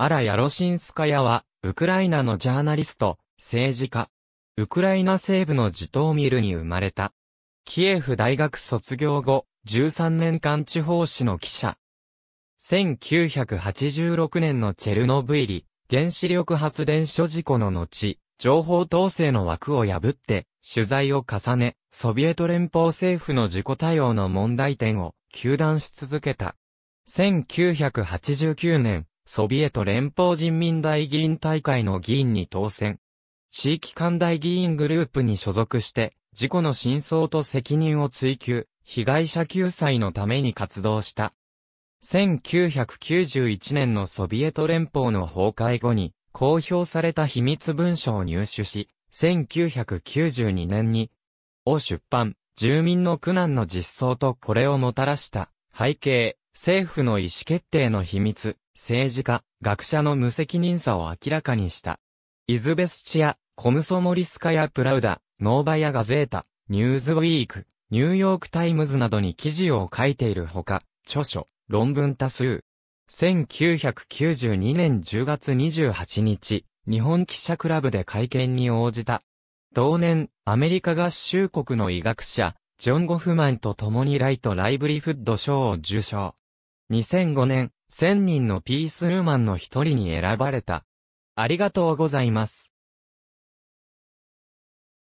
アラ・ヤロシンスカヤは、ウクライナのジャーナリスト、政治家。ウクライナ西部のジトーミルに生まれた。キエフ大学卒業後、13年間地方紙の記者。1986年のチェルノブイリ、原子力発電所事故の後、情報統制の枠を破って、取材を重ね、ソビエト連邦政府の事故対応の問題点を、糾弾し続けた。1989年、ソビエト連邦人民大議員大会の議員に当選。地域間大議員グループに所属して、事故の真相と責任を追求、被害者救済のために活動した。1991年のソビエト連邦の崩壊後に、公表された秘密文書を入手し、1992年に、を出版、住民の苦難の実相とこれをもたらした、背景、政府の意思決定の秘密、政治家、学者の無責任さを明らかにした。イズベスチア、コムソモリスカやプラウダ、ノーバヤガゼータ、ニューズウィーク、ニューヨークタイムズなどに記事を書いているほか、著書、論文多数。1992年10月28日、日本記者クラブで会見に応じた。同年、アメリカ合衆国の医学者、ジョン・ゴフマンと共にライト・ライブリフッド賞を受賞。2005年、1000人のピースウーマンの一人に選ばれた。ありがとうございます。